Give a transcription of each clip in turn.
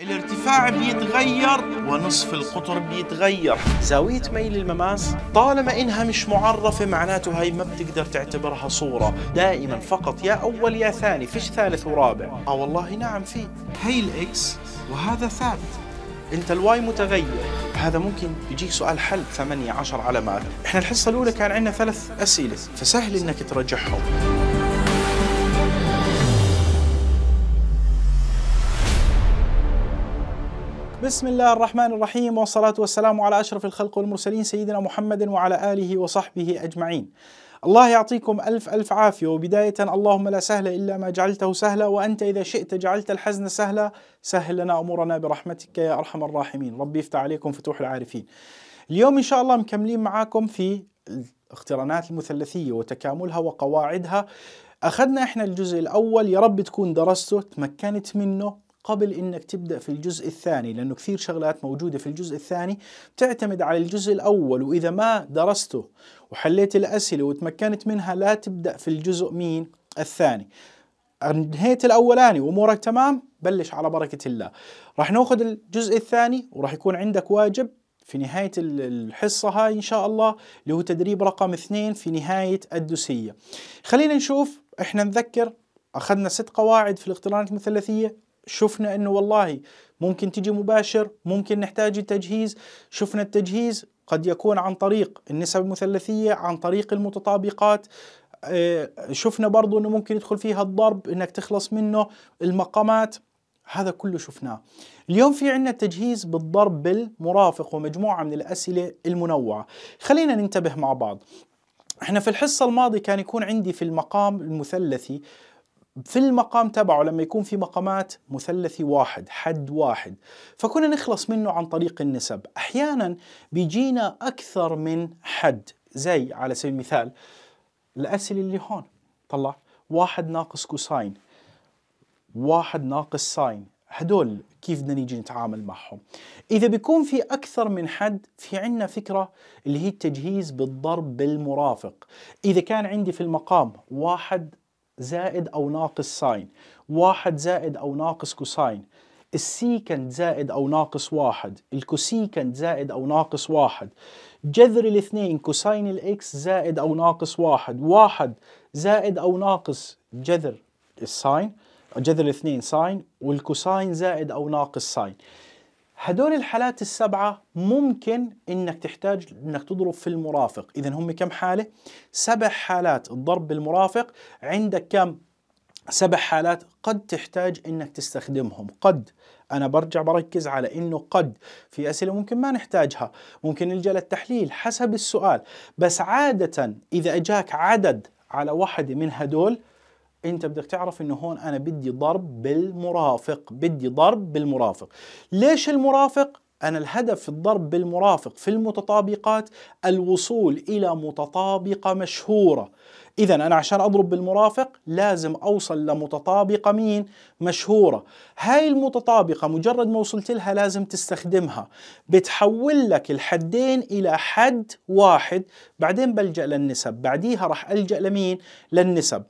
الارتفاع بيتغير ونصف القطر بيتغير زاوية ميل المماس طالما إنها مش معرفة معناته هاي ما بتقدر تعتبرها صورة دائما فقط يا أول يا ثاني فيش ثالث ورابع آه والله نعم في هي الإكس وهذا ثابت انت الواي متغير هذا ممكن يجيك سؤال حل عشر على علامات احنا الحصه الاولى كان عندنا ثلاث اسئله فسهل انك ترجعهم بسم الله الرحمن الرحيم والصلاة والسلام على أشرف الخلق والمرسلين سيدنا محمد وعلى آله وصحبه أجمعين الله يعطيكم ألف ألف عافية وبداية اللهم لا سهل إلا ما جعلته سهلا وأنت إذا شئت جعلت الحزن سهلا سهل لنا أمورنا برحمتك يا أرحم الراحمين ربي يفتح عليكم فتوح العارفين اليوم إن شاء الله مكملين معاكم في الاقترانات المثلثية وتكاملها وقواعدها أخذنا إحنا الجزء الأول يا رب تكون درسته تمكنت منه قبل انك تبدا في الجزء الثاني لانه كثير شغلات موجوده في الجزء الثاني بتعتمد على الجزء الاول واذا ما درسته وحليت الاسئله وتمكنت منها لا تبدا في الجزء مين الثاني انهيت الاولاني وامورك تمام بلش على بركه الله راح ناخذ الجزء الثاني وراح يكون عندك واجب في نهاية الحصة هاي إن شاء الله اللي هو تدريب رقم اثنين في نهاية الدوسية خلينا نشوف إحنا نذكر أخذنا ست قواعد في الاقترانات المثلثية شفنا انه والله ممكن تجي مباشر ممكن نحتاج التجهيز شفنا التجهيز قد يكون عن طريق النسب المثلثية عن طريق المتطابقات آه، شفنا برضو انه ممكن يدخل فيها الضرب انك تخلص منه المقامات هذا كله شفناه اليوم في عندنا التجهيز بالضرب بالمرافق ومجموعة من الأسئلة المنوعة خلينا ننتبه مع بعض احنا في الحصة الماضية كان يكون عندي في المقام المثلثي في المقام تبعه لما يكون في مقامات مثلثي واحد حد واحد فكنا نخلص منه عن طريق النسب أحيانا بيجينا أكثر من حد زي على سبيل المثال الأسئلة اللي هون طلع واحد ناقص كوساين واحد ناقص ساين هدول كيف بدنا نيجي نتعامل معهم إذا بيكون في أكثر من حد في عنا فكرة اللي هي التجهيز بالضرب بالمرافق إذا كان عندي في المقام واحد زائد أو ناقص ساين واحد زائد أو ناقص كوساين السيكنت زائد أو ناقص واحد الكوسيكنت زائد أو ناقص واحد جذر الاثنين كوساين الإكس زائد أو ناقص واحد واحد زائد أو ناقص جذر الساين جذر الاثنين ساين والكوساين زائد أو ناقص ساين هدول الحالات السبعة ممكن انك تحتاج انك تضرب في المرافق اذا هم كم حالة؟ سبع حالات الضرب بالمرافق عندك كم؟ سبع حالات قد تحتاج انك تستخدمهم قد انا برجع بركز على انه قد في اسئله ممكن ما نحتاجها ممكن نلجا للتحليل حسب السؤال بس عاده اذا اجاك عدد على واحد من هدول انت بدك تعرف انه هون انا بدي ضرب بالمرافق بدي ضرب بالمرافق ليش المرافق أنا الهدف في الضرب بالمرافق في المتطابقات الوصول إلى متطابقة مشهورة إذا أنا عشان أضرب بالمرافق لازم أوصل لمتطابقة مين؟ مشهورة هاي المتطابقة مجرد ما وصلت لها لازم تستخدمها بتحول لك الحدين إلى حد واحد بعدين بلجأ للنسب بعديها راح ألجأ لمين؟ للنسب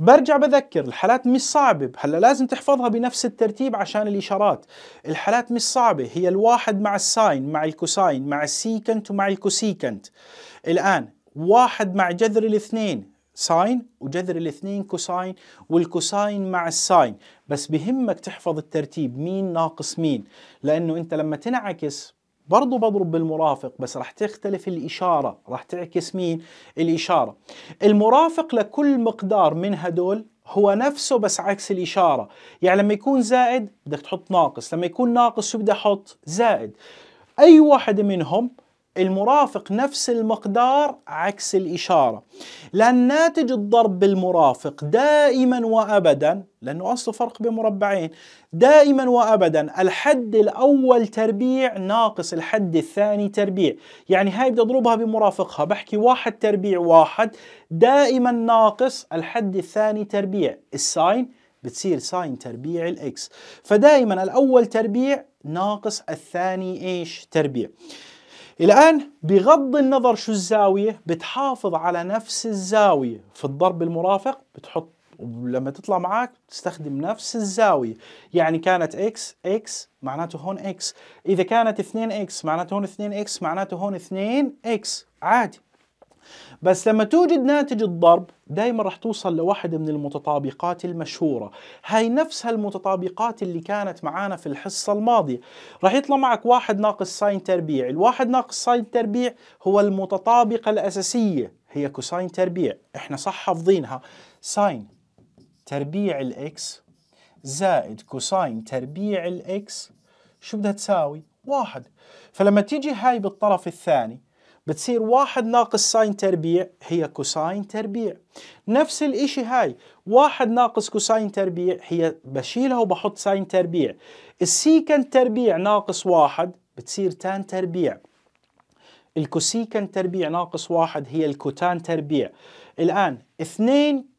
برجع بذكر الحالات مش صعبة هلا لازم تحفظها بنفس الترتيب عشان الإشارات الحالات مش صعبة هي الواحد مع الساين مع الكوساين مع السيكنت ومع الكوسيكنت الآن واحد مع جذر الاثنين ساين وجذر الاثنين كوساين والكوساين مع الساين بس بهمك تحفظ الترتيب مين ناقص مين لانه انت لما تنعكس برضو بضرب بالمرافق بس راح تختلف الإشارة راح تعكس مين الإشارة المرافق لكل مقدار من هدول هو نفسه بس عكس الإشارة يعني لما يكون زائد بدك تحط ناقص لما يكون ناقص شو بدي أحط زائد أي واحد منهم المرافق نفس المقدار عكس الإشارة لأن ناتج الضرب بالمرافق دائما وأبدا لأنه أصله فرق بين مربعين دائما وأبدا الحد الأول تربيع ناقص الحد الثاني تربيع يعني هاي بدي أضربها بمرافقها بحكي واحد تربيع واحد دائما ناقص الحد الثاني تربيع الساين بتصير ساين تربيع الاكس فدائما الاول تربيع ناقص الثاني ايش تربيع الآن بغض النظر شو الزاوية بتحافظ على نفس الزاوية في الضرب المرافق بتحط ولما تطلع معاك تستخدم نفس الزاوية يعني كانت x x معناته هون x إذا كانت 2x معناته هون 2x معناته هون 2x عادي بس لما توجد ناتج الضرب دائما راح توصل لواحد من المتطابقات المشهورة هاي نفسها المتطابقات اللي كانت معانا في الحصة الماضية راح يطلع معك واحد ناقص ساين تربيع الواحد ناقص ساين تربيع هو المتطابقة الأساسية هي كوساين تربيع احنا صح حافظينها ساين تربيع الاكس زائد كوساين تربيع الاكس شو بدها تساوي؟ واحد فلما تيجي هاي بالطرف الثاني بتصير واحد ناقص ساين تربيع هي كوساين تربيع نفس الاشي هاي واحد ناقص كوساين تربيع هي بشيلها وبحط ساين تربيع السيكن تربيع ناقص واحد بتصير تان تربيع الكوسيكن تربيع ناقص واحد هي الكوتان تربيع الآن اثنين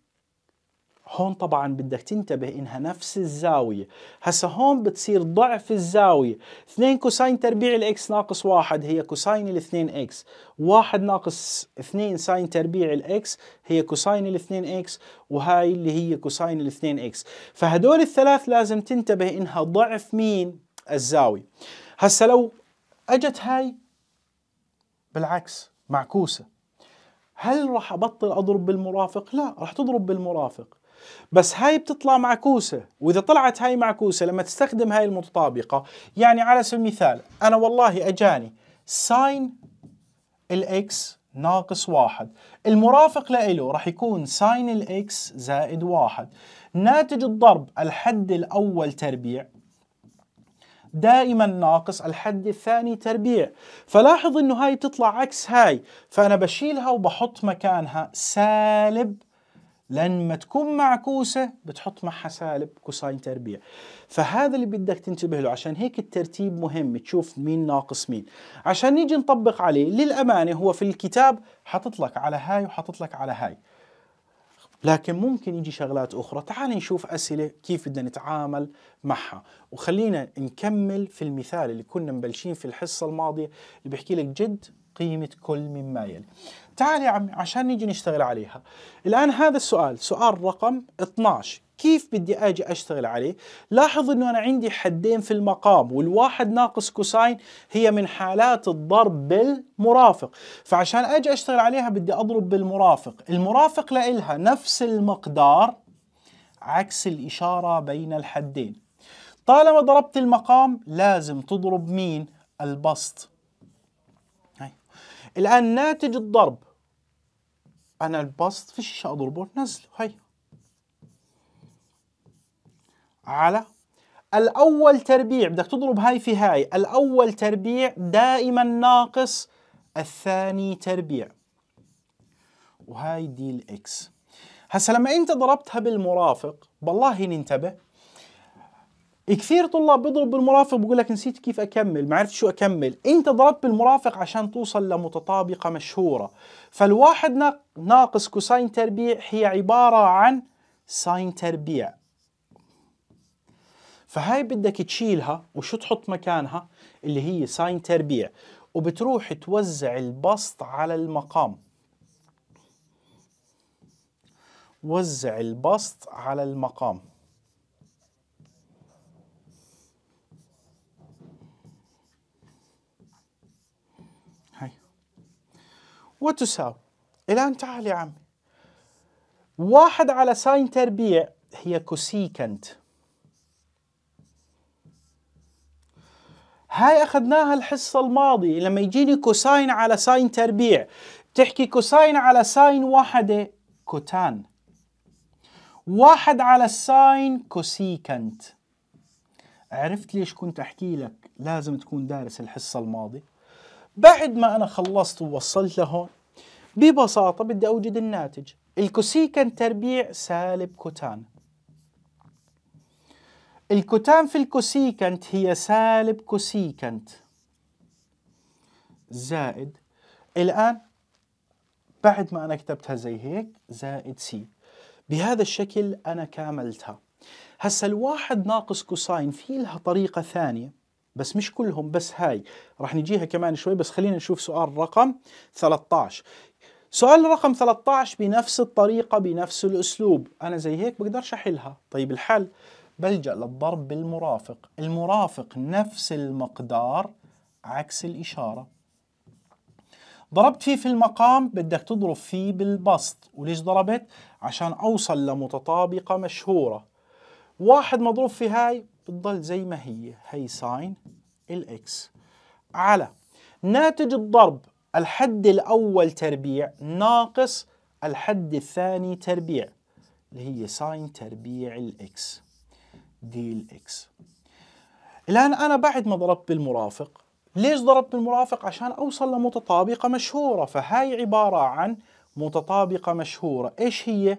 هون طبعا بدك تنتبه انها نفس الزاوية هسا هون بتصير ضعف الزاوية 2 كوساين تربيع الاكس ناقص واحد هي كوساين الاثنين اكس واحد ناقص 2 ساين تربيع الاكس هي كوساين الاثنين اكس وهاي اللي هي كوساين الاثنين اكس فهدول الثلاث لازم تنتبه انها ضعف مين الزاوية هسا لو اجت هاي بالعكس معكوسة هل راح ابطل اضرب بالمرافق؟ لا راح تضرب بالمرافق بس هاي بتطلع معكوسة وإذا طلعت هاي معكوسة لما تستخدم هاي المتطابقة يعني على سبيل المثال أنا والله أجاني ساين الإكس ناقص واحد المرافق له راح يكون ساين الإكس زائد واحد ناتج الضرب الحد الأول تربيع دائما ناقص الحد الثاني تربيع فلاحظ انه هاي تطلع عكس هاي فانا بشيلها وبحط مكانها سالب لما تكون معكوسة بتحط معها سالب كوساين تربيع فهذا اللي بدك تنتبه له عشان هيك الترتيب مهم تشوف مين ناقص مين عشان نيجي نطبق عليه للأمانة هو في الكتاب حاطط لك على هاي وحاطط لك على هاي لكن ممكن يجي شغلات أخرى تعال نشوف أسئلة كيف بدنا نتعامل معها وخلينا نكمل في المثال اللي كنا مبلشين في الحصة الماضية اللي بحكي لك جد قيمة كل مما يلي تعال يا عمي عشان نيجي نشتغل عليها الآن هذا السؤال سؤال رقم 12 كيف بدي أجي أشتغل عليه لاحظ أنه أنا عندي حدين في المقام والواحد ناقص كوساين هي من حالات الضرب بالمرافق فعشان أجي أشتغل عليها بدي أضرب بالمرافق المرافق لإلها نفس المقدار عكس الإشارة بين الحدين طالما ضربت المقام لازم تضرب مين؟ البسط الآن ناتج الضرب أنا البسط فيش أضربه نزله هاي على الأول تربيع بدك تضرب هاي في هاي الأول تربيع دائما ناقص الثاني تربيع وهاي دي الإكس هسا لما أنت ضربتها بالمرافق بالله ننتبه كثير طلاب بيضرب بالمرافق بقول لك نسيت كيف اكمل ما عرفت شو اكمل انت ضربت بالمرافق عشان توصل لمتطابقه مشهوره فالواحد ناقص كوساين تربيع هي عباره عن ساين تربيع فهاي بدك تشيلها وشو تحط مكانها اللي هي ساين تربيع وبتروح توزع البسط على المقام وزع البسط على المقام وتساوي الان تعال يا عمي واحد على ساين تربيع هي كوسيكنت هاي اخذناها الحصه الماضي لما يجيني كوساين على ساين تربيع تحكي كوساين على ساين واحده كوتان واحد على الساين كوسيكنت عرفت ليش كنت احكي لك لازم تكون دارس الحصه الماضي بعد ما انا خلصت ووصلت لهون ببساطة بدي أوجد الناتج الكوسيكنت تربيع سالب كوتان الكوتان في الكوسيكنت هي سالب كوسيكنت زائد الآن بعد ما أنا كتبتها زي هيك زائد سي بهذا الشكل أنا كاملتها هسا الواحد ناقص كوساين في لها طريقة ثانية بس مش كلهم بس هاي رح نجيها كمان شوي بس خلينا نشوف سؤال رقم 13 سؤال رقم 13 بنفس الطريقة بنفس الأسلوب أنا زي هيك بقدرش أحلها طيب الحل بلجأ للضرب بالمرافق المرافق نفس المقدار عكس الإشارة ضربت فيه في المقام بدك تضرب فيه بالبسط وليش ضربت؟ عشان أوصل لمتطابقة مشهورة واحد مضروب في هاي بتضل زي ما هي هي ساين الإكس على ناتج الضرب الحد الأول تربيع ناقص الحد الثاني تربيع اللي هي ساين تربيع الإكس دي الإكس الآن أنا بعد ما ضربت بالمرافق ليش ضربت بالمرافق؟ عشان أوصل لمتطابقة مشهورة فهاي عبارة عن متطابقة مشهورة إيش هي؟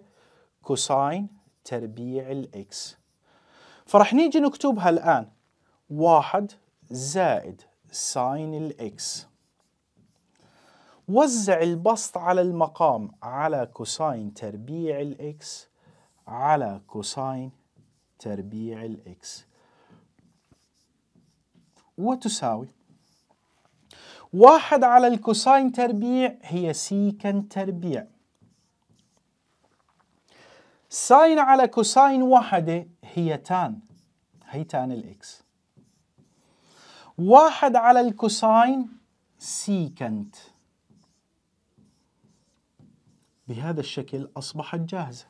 كوساين تربيع الإكس فرح نيجي نكتبها الآن واحد زائد ساين الإكس وزع البسط على المقام على كوساين تربيع الإكس على كوساين تربيع الإكس وتساوي واحد على الكوساين تربيع هي سيكن تربيع ساين على كوساين واحدة هي تان هي تان الإكس واحد على الكوساين سيكنت بهذا الشكل أصبحت جاهزة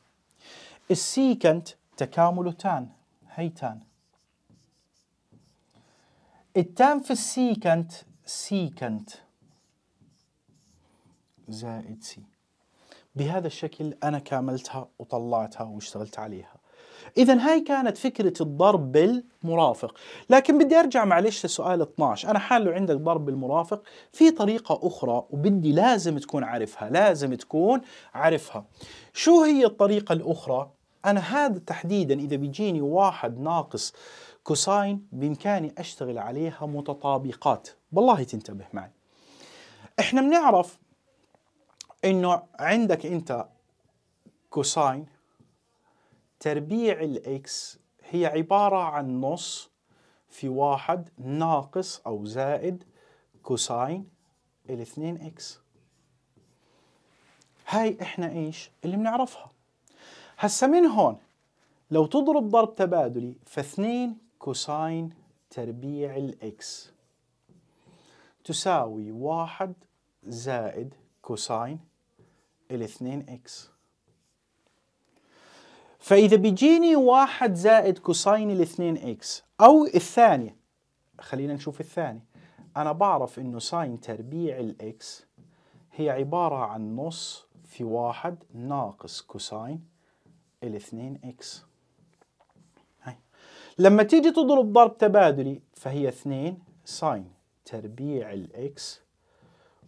السيكنت تكامله تان هي تان التان في السيكنت سيكنت زائد سي بهذا الشكل أنا كاملتها وطلعتها واشتغلت عليها إذا هاي كانت فكرة الضرب بالمرافق، لكن بدي أرجع معلش لسؤال 12، أنا حاله عندك ضرب بالمرافق في طريقة أخرى وبدي لازم تكون عارفها، لازم تكون عارفها. شو هي الطريقة الأخرى؟ أنا هذا تحديدا إذا بيجيني واحد ناقص كوساين بإمكاني أشتغل عليها متطابقات، بالله تنتبه معي. إحنا بنعرف إنه عندك أنت كوساين تربيع الإكس هي عبارة عن نص في واحد ناقص أو زائد كوساين الاثنين إكس هاي إحنا إيش اللي بنعرفها هسا من هون لو تضرب ضرب تبادلي فاثنين كوساين تربيع الإكس تساوي واحد زائد كوساين الاثنين إكس فإذا بيجيني واحد زائد كوساين الاثنين إكس أو الثانية خلينا نشوف الثانية أنا بعرف إنه ساين تربيع الإكس هي عبارة عن نص في واحد ناقص كوساين الاثنين إكس هاي. لما تيجي تضرب ضرب تبادلي فهي اثنين ساين تربيع الإكس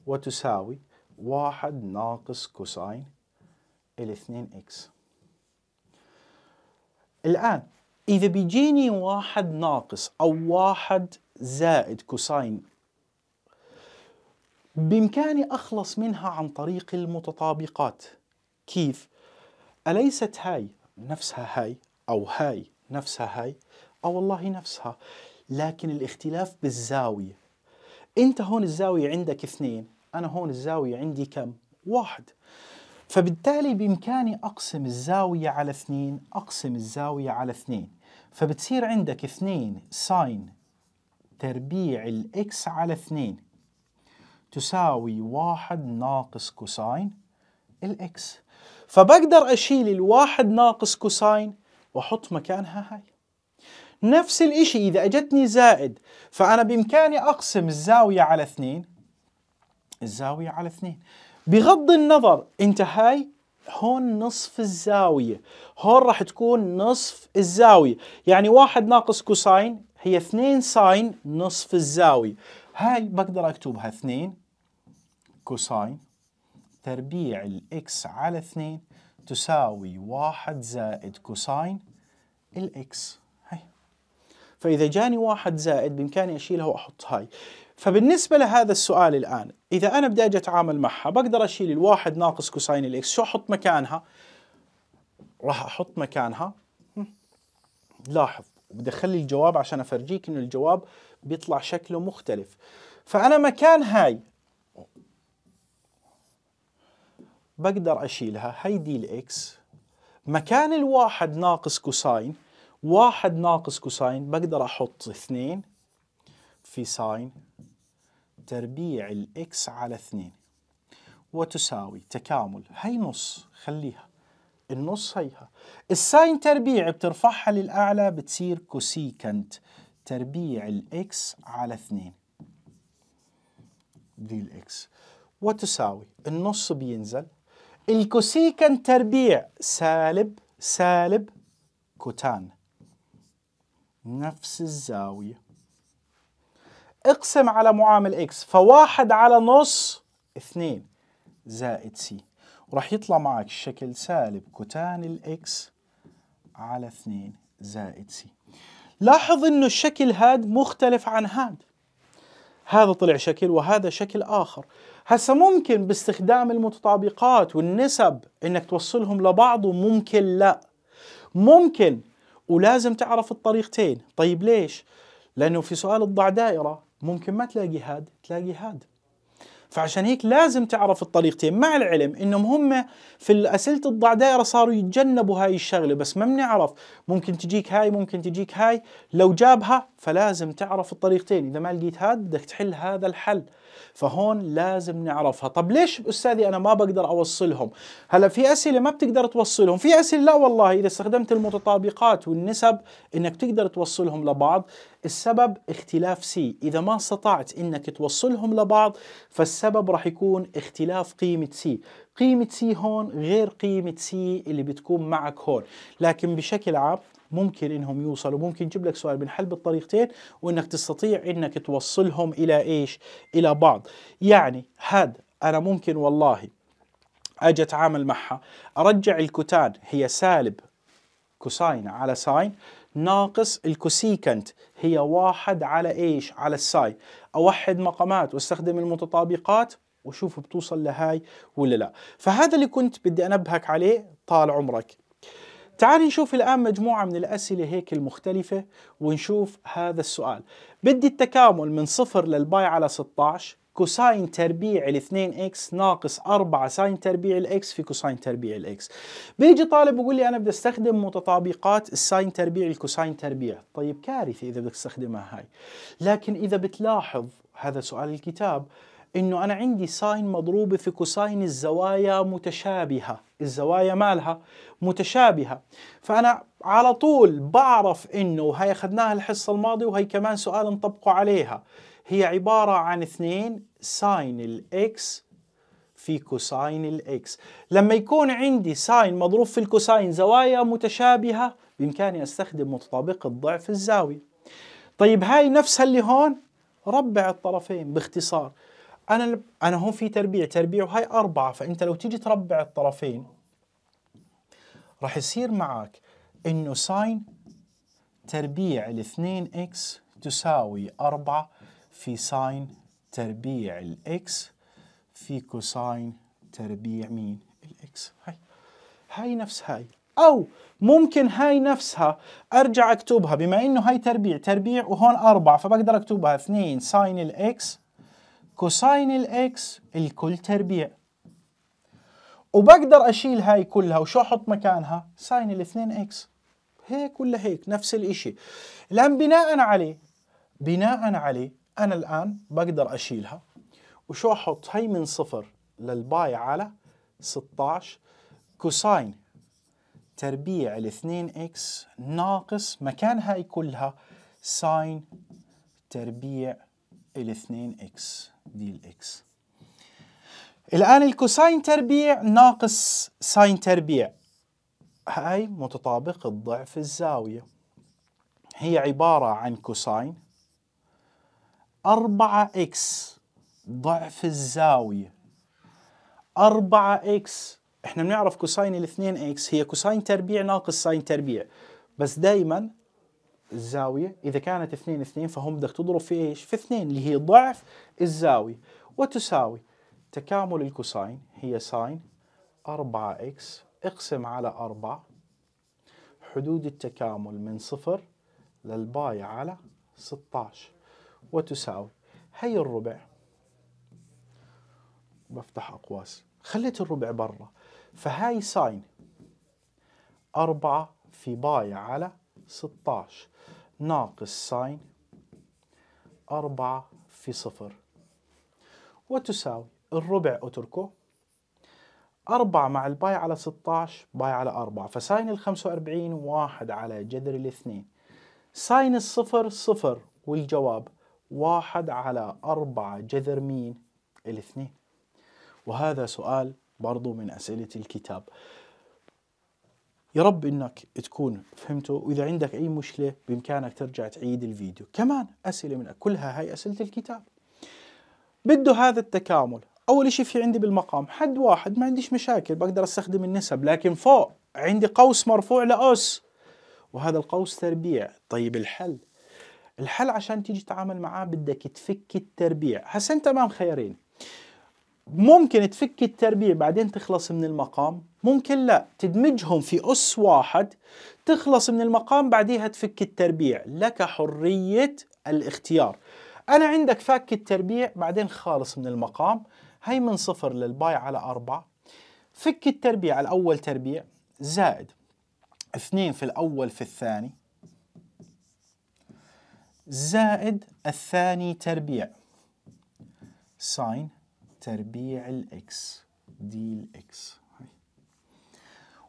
وتساوي واحد ناقص كوساين الاثنين إكس الآن إذا بيجيني واحد ناقص أو واحد زائد كوساين بإمكاني أخلص منها عن طريق المتطابقات كيف؟ أليست هاي نفسها هاي أو هاي نفسها هاي أو آه والله نفسها لكن الاختلاف بالزاوية أنت هون الزاوية عندك اثنين أنا هون الزاوية عندي كم؟ واحد فبالتالي بإمكاني أقسم الزاوية على اثنين أقسم الزاوية على اثنين فبتصير عندك اثنين ساين تربيع الإكس على اثنين تساوي واحد ناقص كوساين الإكس فبقدر أشيل الواحد ناقص كوساين وأحط مكانها هاي نفس الإشي إذا أجتني زائد فأنا بإمكاني أقسم الزاوية على اثنين الزاوية على اثنين بغض النظر انت هاي هون نصف الزاوية هون راح تكون نصف الزاوية يعني واحد ناقص كوساين هي 2 ساين نصف الزاوية هاي بقدر اكتبها 2 كوساين تربيع الاكس على 2 تساوي واحد زائد كوساين الاكس هاي فاذا جاني واحد زائد بامكاني اشيلها واحط هاي فبالنسبة لهذا السؤال الآن إذا أنا بدي أجي أتعامل معها بقدر أشيل الواحد ناقص كوساين الإكس شو أحط مكانها؟ راح أحط مكانها لاحظ بدي أخلي الجواب عشان أفرجيك إنه الجواب بيطلع شكله مختلف فأنا مكان هاي بقدر أشيلها هاي دي الإكس مكان الواحد ناقص كوساين واحد ناقص كوساين بقدر أحط اثنين في ساين تربيع الإكس على 2 وتساوي تكامل هي نص خليها النص هيها الساين تربيع بترفعها للأعلى بتصير كوسيكنت تربيع الإكس على 2 دي الإكس وتساوي النص بينزل الكوسيكنت تربيع سالب سالب كوتان نفس الزاويه اقسم على معامل اكس فواحد على نص اثنين زائد سي وراح يطلع معك شكل سالب كوتان الاكس على اثنين زائد سي لاحظ انه الشكل هاد مختلف عن هاد هذا طلع شكل وهذا شكل اخر هسه ممكن باستخدام المتطابقات والنسب انك توصلهم لبعض وممكن لا ممكن ولازم تعرف الطريقتين طيب ليش لانه في سؤال الضع دائره ممكن ما تلاقي هاد تلاقي هاد فعشان هيك لازم تعرف الطريقتين مع العلم انهم هم في الاسئله الضع دائره صاروا يتجنبوا هاي الشغله بس ما بنعرف ممكن تجيك هاي ممكن تجيك هاي لو جابها فلازم تعرف الطريقتين اذا ما لقيت هاد بدك تحل هذا الحل فهون لازم نعرفها طب ليش أستاذي أنا ما بقدر أوصلهم هلا في أسئلة ما بتقدر توصلهم في أسئلة لا والله إذا استخدمت المتطابقات والنسب إنك تقدر توصلهم لبعض السبب اختلاف سي إذا ما استطعت إنك توصلهم لبعض فالسبب راح يكون اختلاف قيمة سي قيمة سي هون غير قيمة سي اللي بتكون معك هون لكن بشكل عام ممكن انهم يوصلوا ممكن تجيب لك سؤال بنحل بالطريقتين وانك تستطيع انك توصلهم الى ايش الى بعض يعني هذا انا ممكن والله اجي اتعامل معها ارجع الكوتان هي سالب كوساين على ساين ناقص الكوسيكنت هي واحد على ايش على الساين اوحد مقامات واستخدم المتطابقات وشوف بتوصل لهاي ولا لا فهذا اللي كنت بدي انبهك عليه طال عمرك تعالي نشوف الآن مجموعة من الأسئلة هيك المختلفة ونشوف هذا السؤال بدي التكامل من صفر للباي على 16 كوساين تربيع ال 2x ناقص 4 ساين تربيع الاكس في كوساين تربيع الاكس بيجي طالب بيقول لي انا بدي استخدم متطابقات الساين تربيع الكوساين تربيع طيب كارثه اذا بدك تستخدمها هاي لكن اذا بتلاحظ هذا سؤال الكتاب انه انا عندي ساين مضروبه في كوساين الزوايا متشابهه الزوايا مالها متشابهه فانا على طول بعرف انه هاي اخذناها الحصه الماضيه وهي كمان سؤال نطبقه عليها هي عباره عن اثنين ساين الاكس في كوساين الاكس لما يكون عندي ساين مضروب في الكوساين زوايا متشابهه بامكاني استخدم متطابقه ضعف الزاويه طيب هاي نفسها اللي هون ربع الطرفين باختصار انا انا هون في تربيع تربيع وهي اربعه فانت لو تيجي تربع الطرفين راح يصير معك انه ساين تربيع الاثنين 2 اكس تساوي 4 في ساين تربيع الاكس في كوساين تربيع مين الاكس هاي هاي نفس هاي او ممكن هاي نفسها ارجع اكتبها بما انه هاي تربيع تربيع وهون اربعه فبقدر اكتبها 2 ساين الاكس كوساين الاكس الكل تربيع وبقدر اشيل هاي كلها وشو احط مكانها ساين الاثنين اكس هيك ولا هيك نفس الاشي الان بناء عليه بناء عليه انا الان بقدر اشيلها وشو احط هي من صفر للباي على 16 كوساين تربيع الاثنين اكس ناقص مكان هاي كلها ساين تربيع الاثنين اكس دي الإكس الآن الكوساين تربيع ناقص ساين تربيع هاي متطابقة ضعف الزاوية هي عبارة عن كوساين 4 اكس ضعف الزاوية 4 اكس احنا بنعرف كوساين ال 2 اكس هي كوساين تربيع ناقص ساين تربيع بس دائما الزاوية إذا كانت اثنين اثنين فهم بدك تضرب في إيش؟ في اثنين اللي هي ضعف الزاوية وتساوي تكامل الكوساين هي ساين 4 إكس اقسم على 4 حدود التكامل من صفر للباي على 16 وتساوي هي الربع بفتح أقواس خليت الربع برا فهاي ساين 4 في باي على 16 ناقص ساين أربعة في صفر وتساوي الربع أتركه أربعة مع الباي على 16 باي على أربعة فساين الخمسة وأربعين واحد على جذر الاثنين ساين الصفر صفر والجواب واحد على أربعة جذر مين الاثنين وهذا سؤال برضو من أسئلة الكتاب يا رب انك تكون فهمته واذا عندك اي مشكله بامكانك ترجع تعيد الفيديو كمان اسئله منك كلها هاي اسئله الكتاب بده هذا التكامل اول شيء في عندي بالمقام حد واحد ما عنديش مشاكل بقدر استخدم النسب لكن فوق عندي قوس مرفوع لاس وهذا القوس تربيع طيب الحل الحل عشان تيجي تتعامل معاه بدك تفك التربيع هسه انت امام خيارين ممكن تفك التربية بعدين تخلص من المقام ممكن لا تدمجهم في أس واحد تخلص من المقام بعديها تفك التربيع لك حرية الاختيار أنا عندك فك التربيع بعدين خالص من المقام هي من صفر للباي على أربعة فك التربيع الأول تربيع زائد اثنين في الأول في الثاني زائد الثاني تربيع ساين تربيع الإكس دي الإكس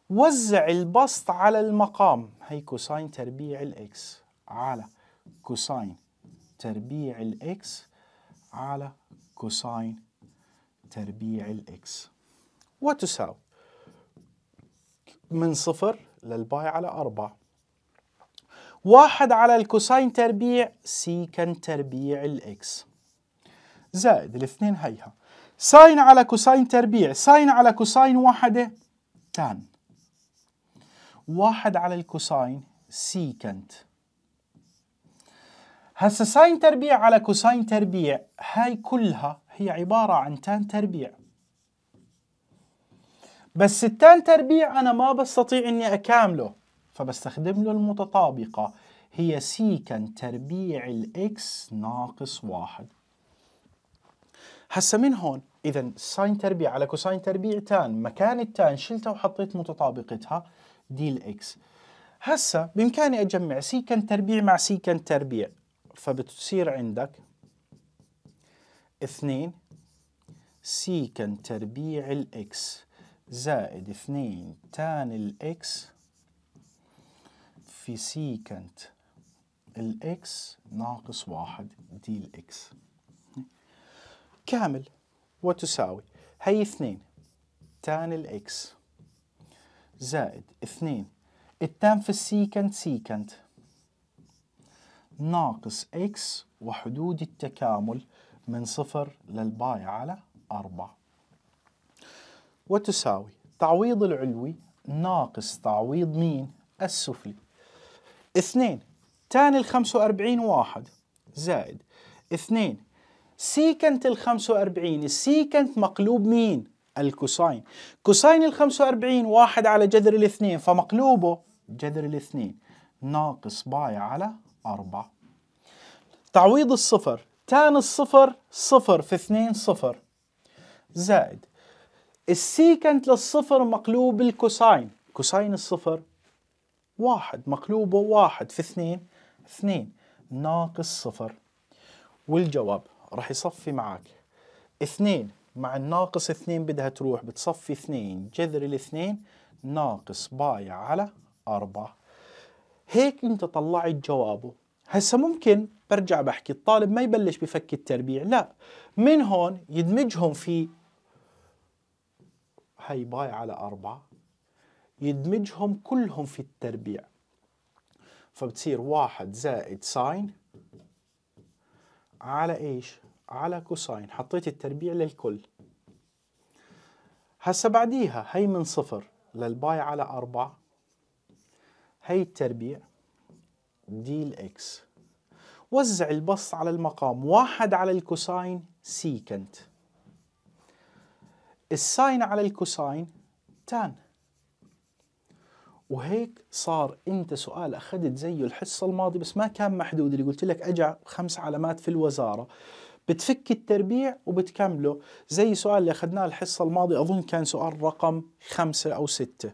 وزع البسط على المقام هي كوساين تربيع الإكس على كوساين تربيع الإكس على كوساين تربيع الإكس وتساوي من صفر للباي على أربعة واحد على الكوساين تربيع سيكن تربيع الإكس زائد الاثنين هيها ساين على كوساين تربيع ساين على كوساين واحدة تان واحد على الكوساين سيكنت هسه ساين تربيع على كوساين تربيع هاي كلها هي عبارة عن تان تربيع بس التان تربيع أنا ما بستطيع إني أكامله فبستخدم له المتطابقة هي سيكن تربيع الإكس ناقص واحد هسه من هون إذا ساين تربيع على كوساين تربيع تان مكان التان شلتها وحطيت متطابقتها دي الإكس هسا بإمكاني أجمع سيكن تربيع مع سيكن تربيع فبتصير عندك اثنين سيكن تربيع الإكس زائد اثنين تان الإكس في سيكنت الإكس ناقص واحد دي الإكس كامل وتساوي هي اثنين تان الاكس زائد اثنين التان في السيكنت سيكنت ناقص اكس وحدود التكامل من صفر للباي على 4 وتساوي تعويض العلوي ناقص تعويض مين؟ السفلي اثنين تان ال 45 واحد زائد اثنين سيكنت ال 45 السيكنت مقلوب مين؟ الكوساين كوساين ال 45 واحد على جذر الاثنين فمقلوبه جذر الاثنين ناقص باي على 4 تعويض الصفر تان الصفر صفر في اثنين صفر زائد السيكنت للصفر مقلوب الكوساين كوساين الصفر واحد مقلوبه واحد في اثنين اثنين ناقص صفر والجواب راح يصفي معك اثنين مع الناقص اثنين بدها تروح بتصفي اثنين جذر الاثنين ناقص بايع على أربعة هيك انت طلعت جوابه هسه ممكن برجع بحكي الطالب ما يبلش بفك التربيع لا من هون يدمجهم في هي باي على أربعة يدمجهم كلهم في التربيع فبتصير واحد زائد ساين على ايش؟ على كوساين حطيت التربيع للكل هسه بعديها هي من صفر للباي على أربعة هي التربيع دي الإكس وزع البسط على المقام واحد على الكوساين سيكنت الساين على الكوساين تان وهيك صار انت سؤال اخذت زيه الحصه الماضيه بس ما كان محدود اللي قلت لك اجى خمس علامات في الوزاره بتفك التربيع وبتكمله زي سؤال اللي اخذناه الحصه الماضيه اظن كان سؤال رقم خمسة او ستة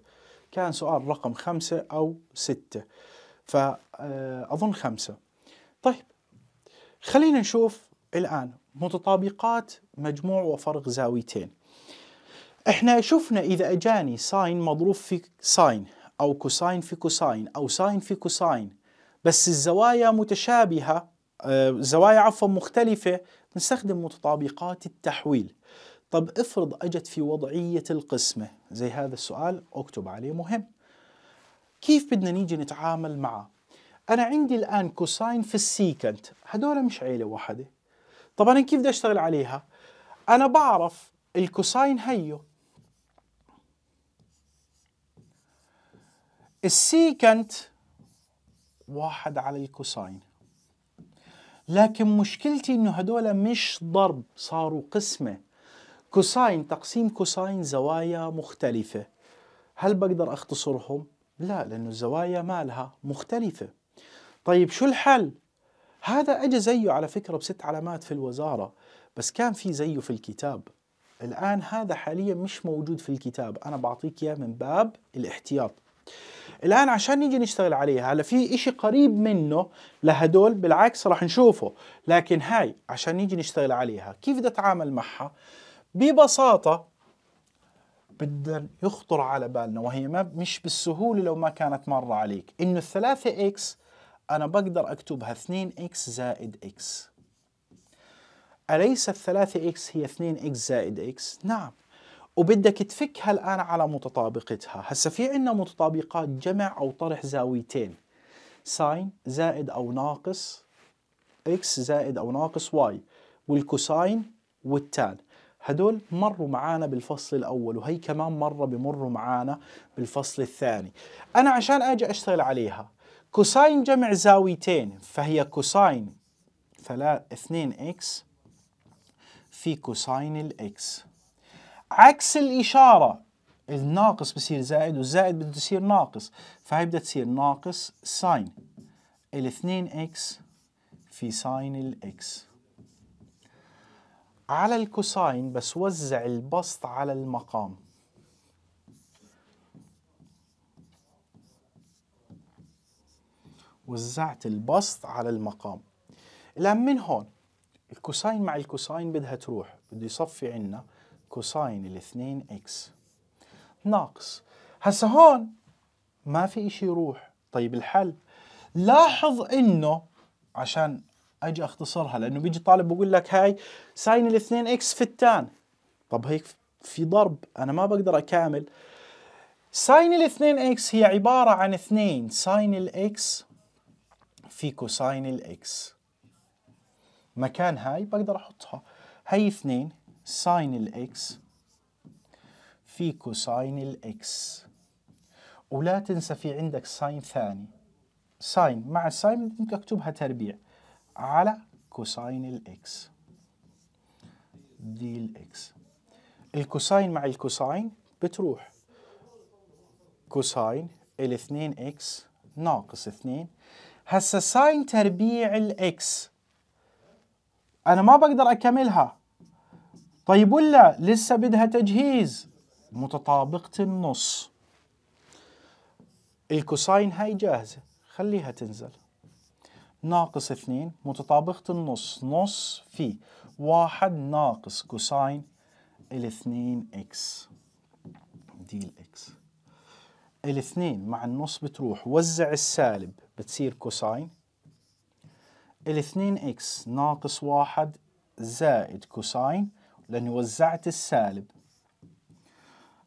كان سؤال رقم خمسة او ستة فاظن آه، خمسة طيب خلينا نشوف الان متطابقات مجموع وفرق زاويتين احنا شفنا اذا اجاني ساين مضروب في ساين أو كوساين في كوساين أو ساين في كوساين بس الزوايا متشابهة آه، زوايا عفوا مختلفة بنستخدم متطابقات التحويل طب افرض أجت في وضعية القسمة زي هذا السؤال اكتب عليه مهم كيف بدنا نيجي نتعامل معه أنا عندي الآن كوساين في السيكنت هدول مش عيلة واحدة طب أنا كيف بدي أشتغل عليها أنا بعرف الكوساين هيو السيكنت واحد على الكوساين لكن مشكلتي انه هدول مش ضرب صاروا قسمه كوساين تقسيم كوساين زوايا مختلفه هل بقدر اختصرهم لا لانه الزوايا مالها مختلفه طيب شو الحل هذا اجى زيه على فكره بست علامات في الوزاره بس كان في زيه في الكتاب الان هذا حاليا مش موجود في الكتاب انا بعطيك اياه من باب الاحتياط الان عشان نيجي نشتغل عليها هلا في اشي قريب منه لهدول بالعكس راح نشوفه لكن هاي عشان نيجي نشتغل عليها كيف بدي اتعامل معها ببساطه بدنا يخطر على بالنا وهي ما مش بالسهوله لو ما كانت مره عليك انه الثلاثة اكس انا بقدر اكتبها 2 اكس زائد اكس اليس الثلاثة اكس هي 2 اكس زائد اكس نعم وبدك تفكها الآن على متطابقتها هسا في عندنا متطابقات جمع أو طرح زاويتين ساين زائد أو ناقص x زائد أو ناقص y والكوساين والتان هدول مروا معانا بالفصل الأول وهي كمان مرة بمروا معانا بالفصل الثاني أنا عشان أجي أشتغل عليها كوساين جمع زاويتين فهي كوساين 2 x في كوساين الاكس عكس الإشارة الناقص بصير زائد والزائد بده يصير ناقص فهي بدها تصير ناقص ساين الاثنين اكس في ساين الاكس على الكوساين بس وزع البسط على المقام وزعت البسط على المقام الآن من هون الكوساين مع الكوساين بدها تروح بده يصفي عندنا كوساين الاثنين اكس ناقص هسه هون ما في اشي يروح طيب الحل لاحظ انه عشان اجي اختصرها لانه بيجي طالب بقول لك هاي ساين الاثنين اكس في التان طب هيك في ضرب انا ما بقدر اكامل ساين الاثنين اكس هي عبارة عن اثنين ساين الاكس في كوساين الاكس مكان هاي بقدر احطها هاي اثنين ساين الإكس في كوساين الإكس ولا تنسى في عندك ساين ثاني ساين مع ساين ممكن أكتبها تربيع على كوساين الإكس دي الإكس الكوساين مع الكوساين بتروح كوساين الاثنين إكس ناقص اثنين هسا ساين تربيع الإكس أنا ما بقدر أكملها طيب ولا لسه بدها تجهيز متطابقة النص الكوساين هاي جاهزة خليها تنزل ناقص اثنين متطابقة النص نص في واحد ناقص كوساين الاثنين اكس دي الاكس الاثنين مع النص بتروح وزع السالب بتصير كوساين الاثنين اكس ناقص واحد زائد كوساين لأني وزعت السالب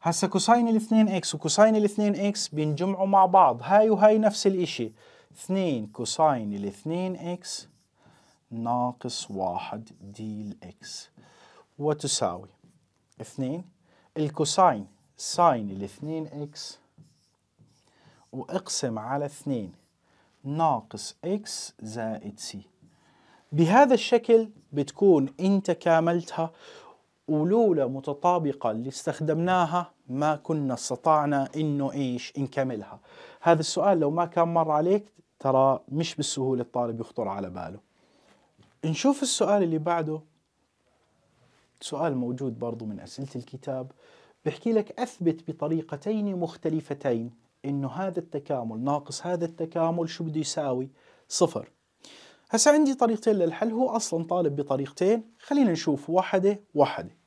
هسا كوساين الاثنين اكس وكوساين الاثنين اكس بينجمعوا مع بعض هاي وهاي نفس الاشي اثنين كوساين الاثنين اكس ناقص واحد دي الاكس وتساوي اثنين الكوساين ساين الاثنين اكس واقسم على اثنين ناقص اكس زائد سي بهذا الشكل بتكون انت كاملتها ولولا متطابقة اللي استخدمناها ما كنا استطعنا انه ايش نكملها هذا السؤال لو ما كان مر عليك ترى مش بالسهولة الطالب يخطر على باله نشوف السؤال اللي بعده سؤال موجود برضو من أسئلة الكتاب بحكي لك أثبت بطريقتين مختلفتين إنه هذا التكامل ناقص هذا التكامل شو بده يساوي صفر هسا عندي طريقتين للحل هو أصلا طالب بطريقتين خلينا نشوف واحدة واحدة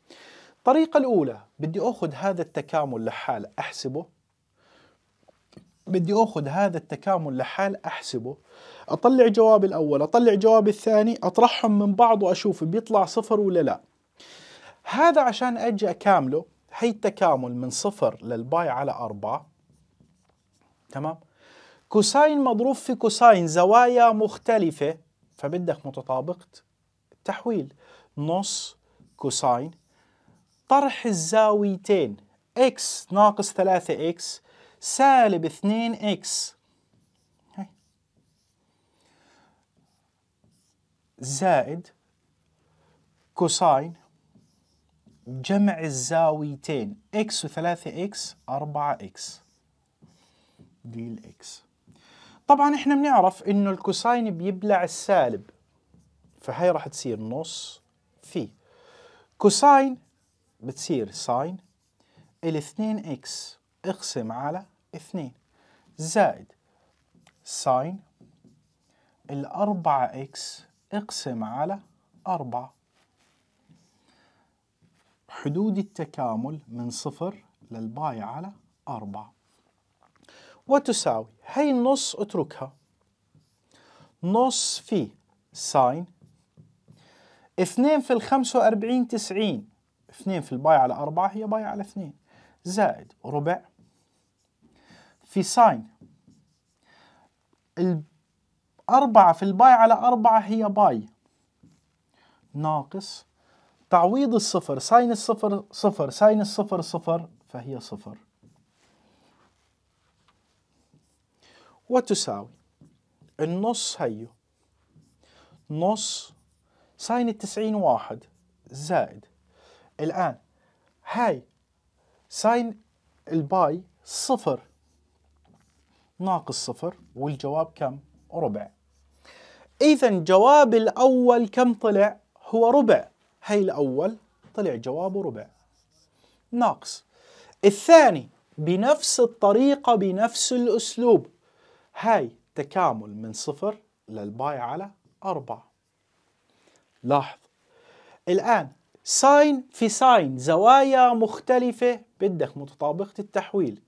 الطريقة الأولى بدي أخذ هذا التكامل لحال أحسبه بدي أخذ هذا التكامل لحال أحسبه أطلع جواب الأول أطلع جواب الثاني أطرحهم من بعض وأشوف بيطلع صفر ولا لا هذا عشان أجي أكامله هي التكامل من صفر للباي على أربعة تمام كوساين مضروب في كوساين زوايا مختلفة فبدك متطابقة التحويل نص كوساين طرح الزاويتين x ناقص 3x سالب 2x زائد كوساين جمع الزاويتين x و3x 4x دي x طبعا احنا بنعرف انه الكوساين بيبلع السالب فهي راح تصير نص في كوساين بتصير ساين ال 2 اكس اقسم على 2 زائد ساين ال 4 اكس اقسم على 4 حدود التكامل من صفر للباي على 4 وتساوي هي النص اتركها نص في ساين 2 في ال 45 90 2 في الباي على 4 هي باي على 2 زائد ربع في ساين 4 في الباي على 4 هي باي ناقص تعويض الصفر ساين الصفر صفر ساين الصفر صفر فهي صفر وتساوي النص هيو نص ساين التسعين واحد زائد الآن هاي ساين الباي صفر ناقص صفر والجواب كم؟ ربع إذا جواب الأول كم طلع؟ هو ربع هاي الأول طلع جوابه ربع ناقص الثاني بنفس الطريقة بنفس الأسلوب هاي تكامل من صفر للباي على أربعة لاحظ الآن ساين في ساين زوايا مختلفة بدك متطابقة التحويل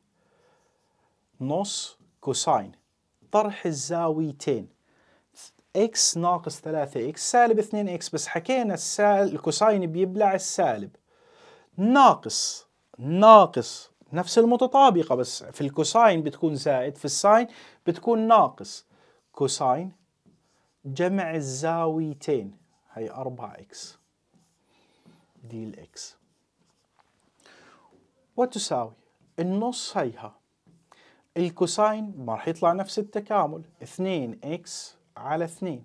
نص كوساين طرح الزاويتين x ناقص 3x سالب 2x بس حكينا السال الكوساين بيبلع السالب ناقص ناقص نفس المتطابقة بس في الكوساين بتكون زائد في الساين بتكون ناقص كوساين جمع الزاويتين هي 4x دي الإكس وتساوي النص هيها الكوساين ما راح يطلع نفس التكامل 2 اكس على 2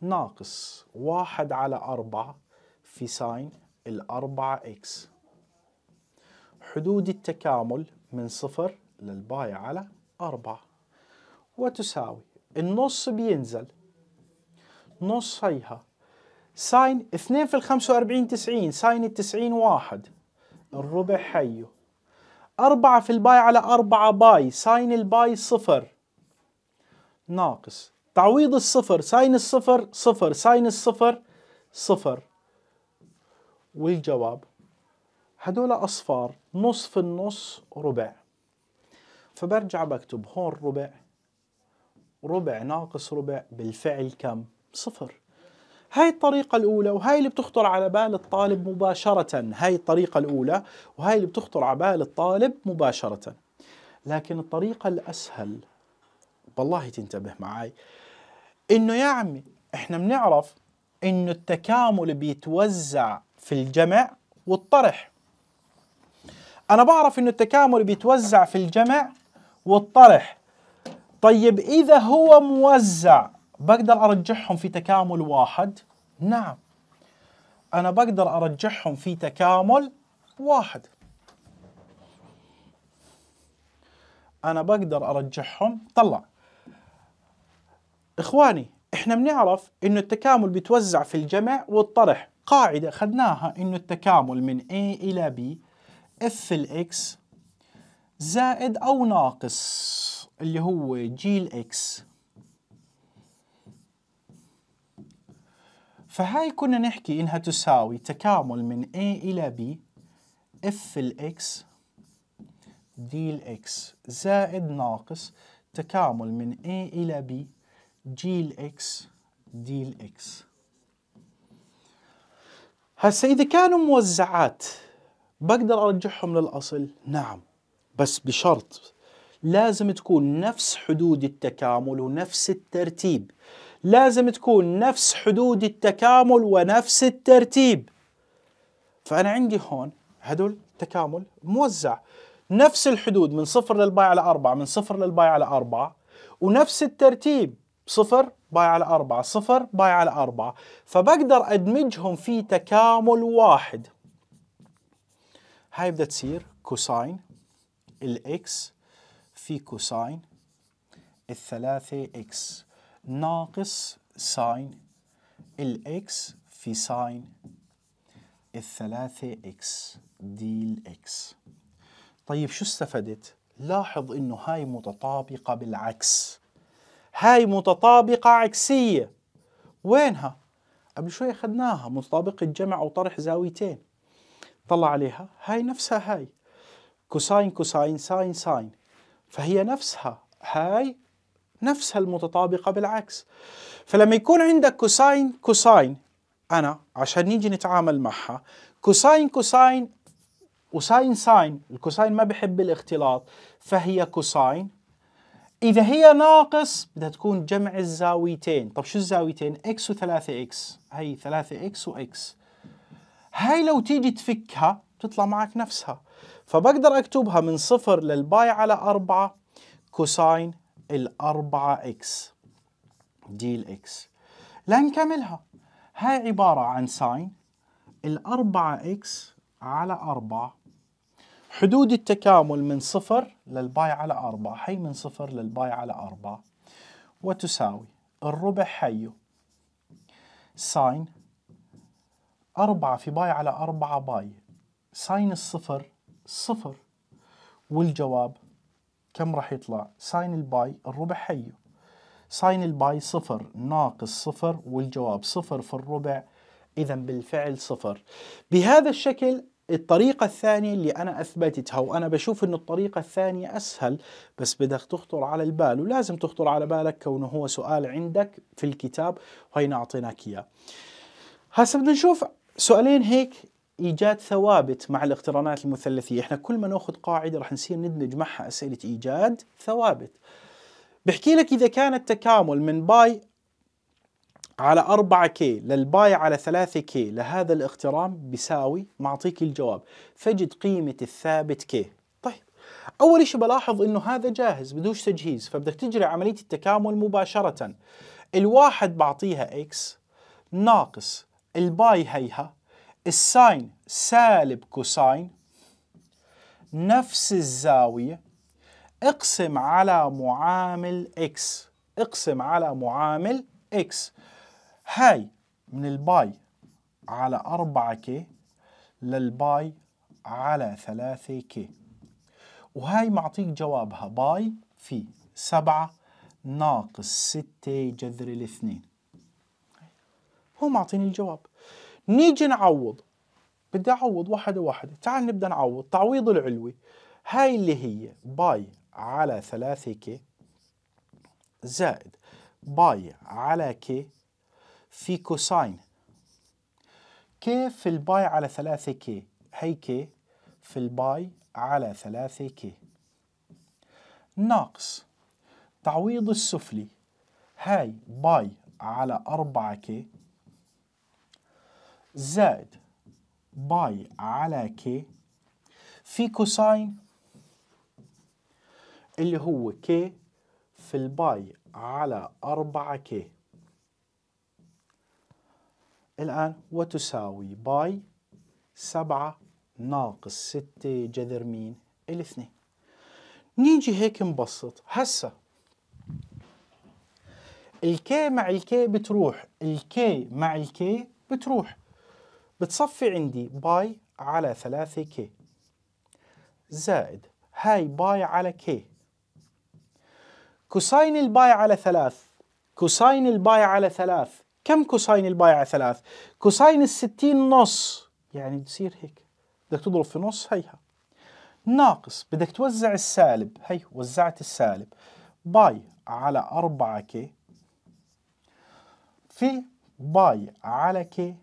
ناقص 1 على 4 في ساين ال 4 اكس حدود التكامل من صفر للباي على 4 وتساوي النص بينزل نص هيها ساين 2 في ال 45 90 ساين ال 90 1 الربع حيه 4 في الباي على 4 باي ساين الباي صفر ناقص تعويض الصفر ساين الصفر صفر ساين الصفر صفر والجواب هدول أصفار نص في النص ربع فبرجع بكتب هون ربع ربع ناقص ربع بالفعل كم صفر هاي الطريقة الأولى وهاي اللي بتخطر على بال الطالب مباشرة هاي الطريقة الأولى وهاي اللي بتخطر على بال الطالب مباشرة لكن الطريقة الأسهل والله تنتبه معي إنه يا عمي إحنا بنعرف إنه التكامل بيتوزع في الجمع والطرح أنا بعرف إنه التكامل بيتوزع في الجمع والطرح طيب إذا هو موزع بقدر ارجحهم في تكامل واحد؟ نعم انا بقدر ارجحهم في تكامل واحد انا بقدر ارجحهم، طلع اخواني احنا بنعرف انه التكامل بيتوزع في الجمع والطرح قاعده اخذناها انه التكامل من A الى B اف الاكس زائد او ناقص اللي هو جيل الاكس فهاي كنا نحكي إنها تساوي تكامل من A إلى B F الإكس D الإكس زائد ناقص تكامل من A إلى B G الإكس D الإكس هسا إذا كانوا موزعات بقدر أرجعهم للأصل؟ نعم بس بشرط لازم تكون نفس حدود التكامل ونفس الترتيب لازم تكون نفس حدود التكامل ونفس الترتيب فأنا عندي هون هدول تكامل موزع نفس الحدود من صفر للباي على أربعة من صفر للباي على أربعة ونفس الترتيب صفر باي على أربعة صفر باي على أربعة فبقدر أدمجهم في تكامل واحد هاي بدها تصير كوساين الإكس في كوساين الثلاثة إكس ناقص ساين الإكس في ساين الثلاثة إكس دي الإكس طيب شو استفدت؟ لاحظ إنه هاي متطابقة بالعكس هاي متطابقة عكسية وينها؟ قبل شوي أخذناها متطابقة جمع أو طرح زاويتين طلع عليها هاي نفسها هاي كوساين كوساين ساين ساين فهي نفسها هاي نفسها المتطابقة بالعكس فلما يكون عندك كوساين كوساين أنا عشان نيجي نتعامل معها كوساين كوساين وساين ساين الكوساين ما بحب الاختلاط فهي كوساين إذا هي ناقص بدها تكون جمع الزاويتين طب شو الزاويتين x و3x هي 3x X هاي لو تيجي تفكها بتطلع معك نفسها فبقدر أكتبها من صفر للباي على أربعة كوساين الأربعة إكس دي الإكس لنكملها هاي عبارة عن ساين الأربعة إكس على أربعة حدود التكامل من صفر للباي على أربعة حي من صفر للباي على أربعة وتساوي الربع حيو ساين أربعة في باي على أربعة باي ساين الصفر صفر والجواب كم راح يطلع ساين الباي الربع حيه ساين الباي صفر ناقص صفر والجواب صفر في الربع إذا بالفعل صفر بهذا الشكل الطريقة الثانية اللي أنا أثبتتها وأنا بشوف أن الطريقة الثانية أسهل بس بدك تخطر على البال ولازم تخطر على بالك كونه هو سؤال عندك في الكتاب وهينا أعطيناك إياه هسا بدنا نشوف سؤالين هيك ايجاد ثوابت مع الاقترانات المثلثيه، احنا كل ما ناخذ قاعده راح نصير ندمج معها اسئله ايجاد ثوابت. بحكي لك اذا كان التكامل من باي على 4 كي للباي على 3 كي لهذا الاقتران بيساوي معطيك الجواب فجد قيمة الثابت كي طيب أول شيء بلاحظ إنه هذا جاهز بدوش تجهيز فبدك تجري عملية التكامل مباشرة الواحد بعطيها إكس ناقص الباي هيها الساين سالب كوساين نفس الزاوية اقسم على معامل x اقسم على معامل x هاي من الباي على 4k للباي على 3k وهاي معطيك جوابها باي في 7 ناقص 6 جذر الاثنين هو معطيني الجواب نيجي نعوض بدي اعوض واحدة واحدة تعال نبدا نعوض تعويض العلوي هاي اللي هي باي على 3 كي زائد باي على كي في كوساين كي في الباي على 3 كي هي كي في الباي على 3 كي ناقص تعويض السفلي هاي باي على 4 كي زائد باي على كي في كوساين اللي هو كي في الباي على 4 كي الآن وتساوي باي 7 ناقص 6 جذر مين؟ الاثنين نيجي هيك نبسط هسه الكي مع الكي بتروح الكي مع الكي بتروح بتصفي عندي باي على 3 كي زائد هاي باي على كي كوساين الباي على 3 كوساين الباي على 3 كم كوساين الباي على 3 كوساين الستين نص يعني تصير هيك بدك تضرب في نص هيها ناقص بدك توزع السالب هي وزعت السالب باي على 4 كي في باي على كي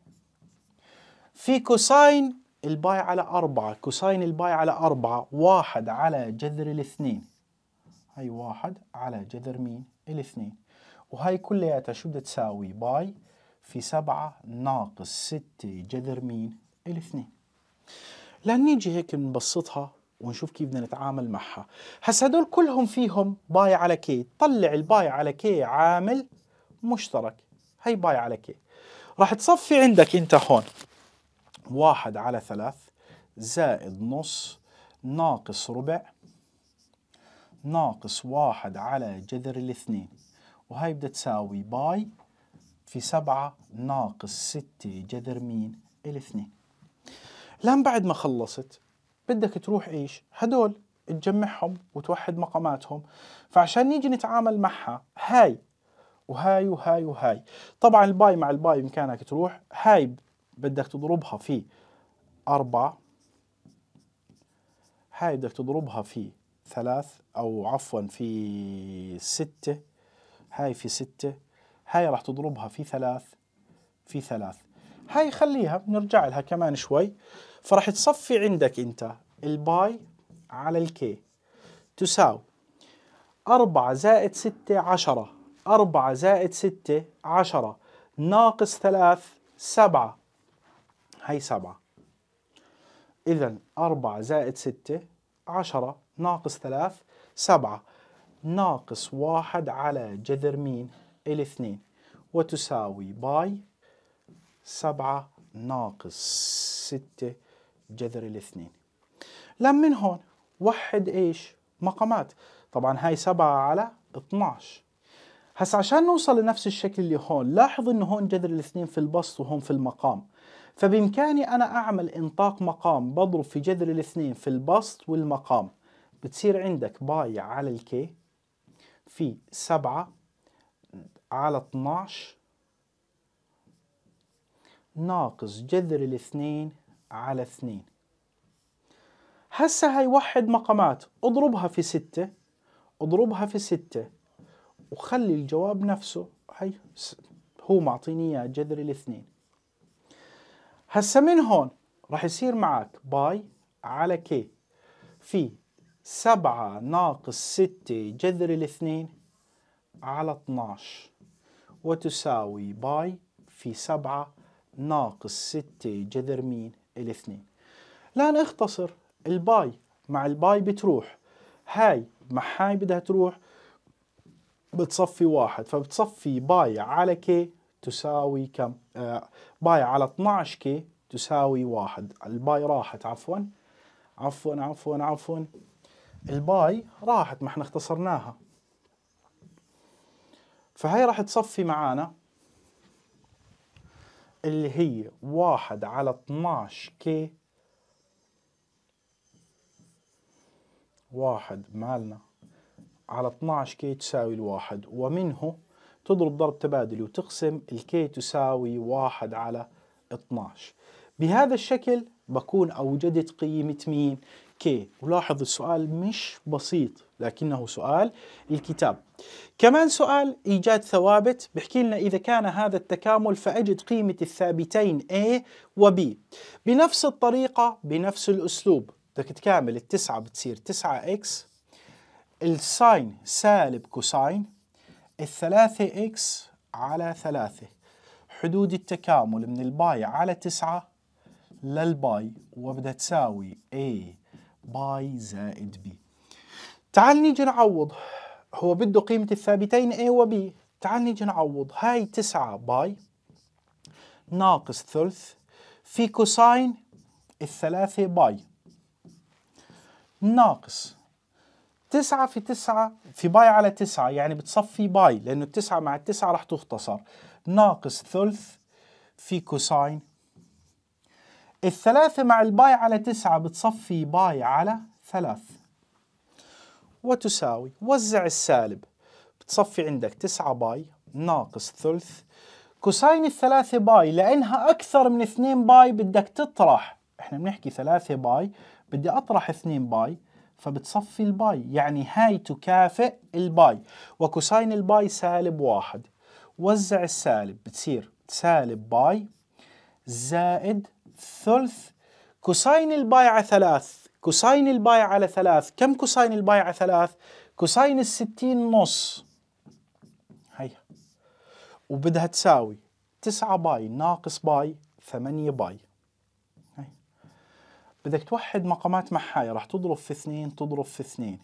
في كوساين الباي على أربعة كوساين الباي على أربعة واحد على جذر الاثنين هاي واحد على جذر مين؟ الاثنين وهاي كلياتها شو بدها تساوي؟ باي في سبعة ناقص ستة جذر مين؟ الاثنين نيجي هيك نبسطها ونشوف كيف بدنا نتعامل معها هسا هدول كلهم فيهم باي على كي طلع الباي على كي عامل مشترك هي باي على كي راح تصفي عندك انت هون واحد على ثلاث زائد نص ناقص ربع ناقص واحد على جذر الاثنين وهي بدها تساوي باي في سبعة ناقص ستة جذر مين الاثنين لان بعد ما خلصت بدك تروح ايش هدول تجمعهم وتوحد مقاماتهم فعشان نيجي نتعامل معها هاي وهاي وهاي وهاي طبعا الباي مع الباي بامكانك تروح هاي بدك تضربها في أربعة هاي بدك تضربها في ثلاث أو عفوا في ستة هاي في ستة هاي راح تضربها في ثلاث في ثلاث هاي خليها بنرجع لها كمان شوي فراح تصفي عندك أنت الباي على الكي تساوي أربعة زائد ستة عشرة أربعة زائد ستة عشرة ناقص ثلاث سبعة هي سبعة إذا أربعة زائد ستة عشرة ناقص ثلاث سبعة ناقص واحد على جذر مين الاثنين وتساوي باي سبعة ناقص ستة جذر الاثنين لما من هون وحد ايش مقامات طبعا هاي سبعة على 12 هسا عشان نوصل لنفس الشكل اللي هون لاحظ انه هون جذر الاثنين في البسط وهون في المقام فبإمكاني أنا أعمل إنطاق مقام بضرب في جذر الاثنين في البسط والمقام بتصير عندك باي على الكي في سبعة على 12 ناقص جذر الاثنين على اثنين هسه هاي وحد مقامات اضربها في ستة اضربها في ستة وخلي الجواب نفسه هي هو معطيني اياه جذر الاثنين هسه من هون راح يصير معك باي على كي في سبعة ناقص ستة جذر الاثنين على 12 وتساوي باي في سبعة ناقص ستة جذر مين الاثنين لا نختصر الباي مع الباي بتروح هاي مع هاي بدها تروح بتصفي واحد فبتصفي باي على كي تساوي كم آه، باي على 12 كي تساوي واحد الباي راحت عفوا عفوا عفوا عفوا الباي راحت ما احنا اختصرناها فهي راح تصفي معانا اللي هي واحد على 12 كي واحد مالنا على 12 كي تساوي الواحد ومنه تضرب ضرب تبادلي وتقسم الكي تساوي واحد على 12 بهذا الشكل بكون أوجدت قيمة مين؟ كي ولاحظ السؤال مش بسيط لكنه سؤال الكتاب كمان سؤال إيجاد ثوابت بحكي لنا إذا كان هذا التكامل فأجد قيمة الثابتين A و B بنفس الطريقة بنفس الأسلوب بدك تكامل التسعة بتصير 9 x الساين سالب كوساين الثلاثة إكس على ثلاثة حدود التكامل من الباي على تسعة للباي وبدها تساوي A باي زائد B تعال نيجي نعوض هو بده قيمة الثابتين A و B تعال نيجي نعوض هاي تسعة باي ناقص ثلث في كوساين الثلاثة باي ناقص تسعة في تسعة في باي على تسعة يعني بتصفي باي لأنه التسعة مع التسعة راح تختصر ناقص ثلث في كوساين الثلاثة مع الباي على تسعة بتصفي باي على ثلاث وتساوي وزع السالب بتصفي عندك تسعة باي ناقص ثلث كوساين الثلاثة باي لأنها أكثر من اثنين باي بدك تطرح احنا بنحكي ثلاثة باي بدي أطرح اثنين باي فبتصفي الباي يعني هاي تكافئ الباي وكوساين الباي سالب واحد وزع السالب بتصير سالب باي زائد ثلث كوساين الباي على ثلاث كوساين الباي على ثلاث كم كوساين الباي على ثلاث كوساين الستين نص هيا وبدها تساوي تسعة باي ناقص باي ثمانية باي بدك توحد مقامات محاية رح تضرب في اثنين تضرب في اثنين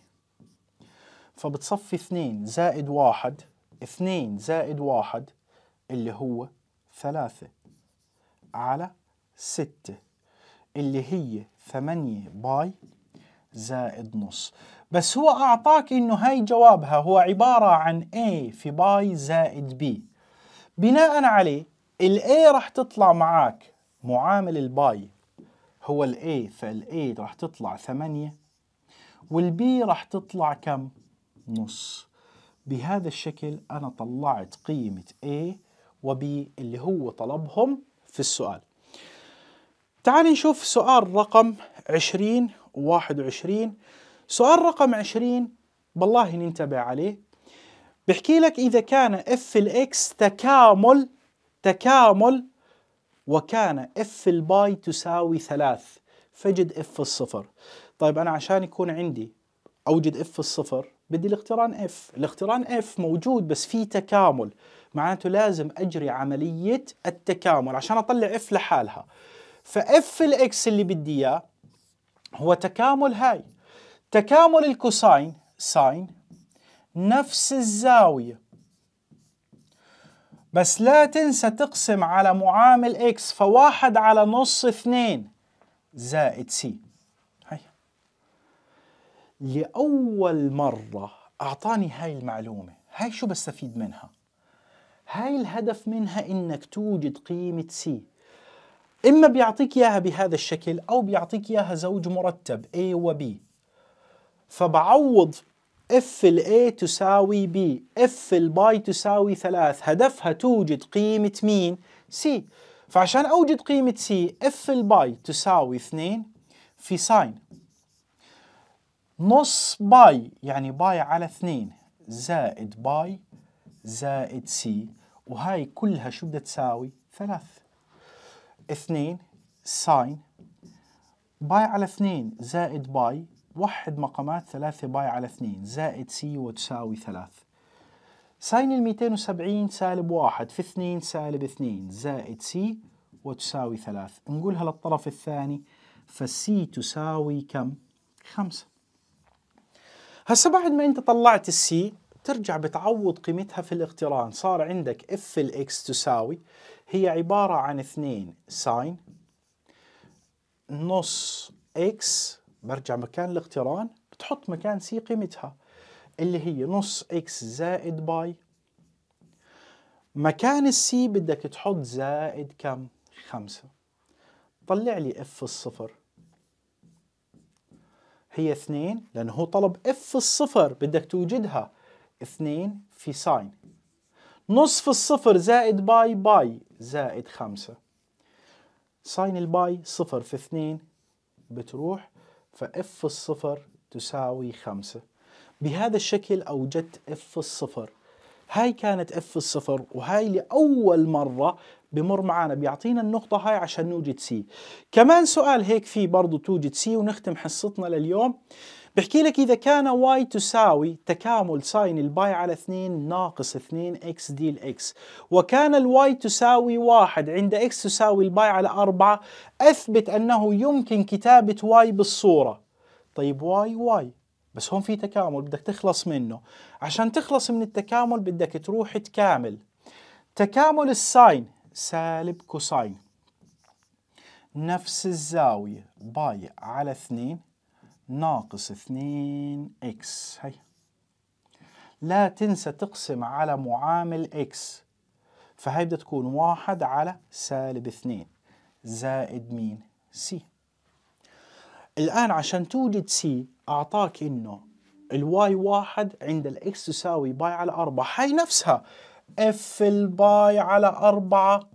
فبتصفي اثنين زائد واحد اثنين زائد واحد اللي هو ثلاثة على ستة اللي هي ثمانية باي زائد نص بس هو أعطاك إنه هاي جوابها هو عبارة عن A في باي زائد B بناء عليه ال A راح تطلع معاك معامل الباي هو ال A فال A راح تطلع 8 وال B راح تطلع كم؟ نص بهذا الشكل أنا طلعت قيمة A و B اللي هو طلبهم في السؤال تعال نشوف سؤال رقم 20 و 21 سؤال رقم 20 بالله ننتبه عليه بحكي لك إذا كان F الإكس تكامل تكامل وكان اف الباي تساوي ثلاث فجد اف الصفر طيب أنا عشان يكون عندي أوجد اف الصفر بدي الاقتران اف الاقتران اف موجود بس في تكامل معناته لازم أجري عملية التكامل عشان أطلع اف لحالها فاف الاكس اللي بدي اياه هو تكامل هاي تكامل الكوساين ساين نفس الزاوية بس لا تنسى تقسم على معامل اكس فواحد على نص اثنين زائد سي هاي لأول مرة أعطاني هاي المعلومة هاي شو بستفيد منها؟ هاي الهدف منها إنك توجد قيمة سي إما بيعطيك إياها بهذا الشكل أو بيعطيك إياها زوج مرتب A و B فبعوض اف الاي تساوي بي اف الباي تساوي ثلاث هدفها توجد قيمة مين؟ سي فعشان اوجد قيمة سي اف الباي تساوي اثنين في ساين نص باي يعني باي على اثنين زائد باي زائد سي وهاي كلها شو بدها تساوي؟ ثلاث اثنين ساين باي على اثنين زائد باي وحد مقامات ثلاثة باي على اثنين زائد سي وتساوي ثلاث ساين الميتين وسبعين سالب واحد في اثنين سالب اثنين زائد سي وتساوي ثلاث نقولها للطرف الثاني فالسي تساوي كم؟ خمسة هسا بعد ما انت طلعت السي ترجع بتعوض قيمتها في الاقتران صار عندك اف الاكس تساوي هي عبارة عن اثنين ساين نص اكس برجع مكان الاقتران بتحط مكان سي قيمتها اللي هي نص اكس زائد باي مكان السي بدك تحط زائد كم؟ خمسة طلع لي اف الصفر هي اثنين لأنه هو طلب اف الصفر بدك توجدها اثنين في ساين نصف الصفر زائد باي باي زائد خمسة ساين الباي صفر في اثنين بتروح فاف الصفر تساوي خمسة بهذا الشكل أوجدت اف الصفر هاي كانت اف الصفر وهاي لأول مرة بمر معانا بيعطينا النقطة هاي عشان نوجد سي كمان سؤال هيك فيه برضو توجد سي ونختم حصتنا لليوم بحكي لك إذا كان y تساوي تكامل ساين الباي على 2 ناقص 2 x دي x وكان y تساوي 1 عند x تساوي الباي على 4 أثبت أنه يمكن كتابة y بالصورة طيب y y بس هون في تكامل بدك تخلص منه عشان تخلص من التكامل بدك تروح تكامل تكامل الساين سالب كوساين نفس الزاوية باي على 2 ناقص 2x هيا لا تنسى تقسم على معامل x فهي بدها تكون واحد على سالب 2 زائد مين؟ c الآن عشان توجد c أعطاك إنه الواي واحد عند الاكس تساوي باي على 4 هاي نفسها اف الباي على 4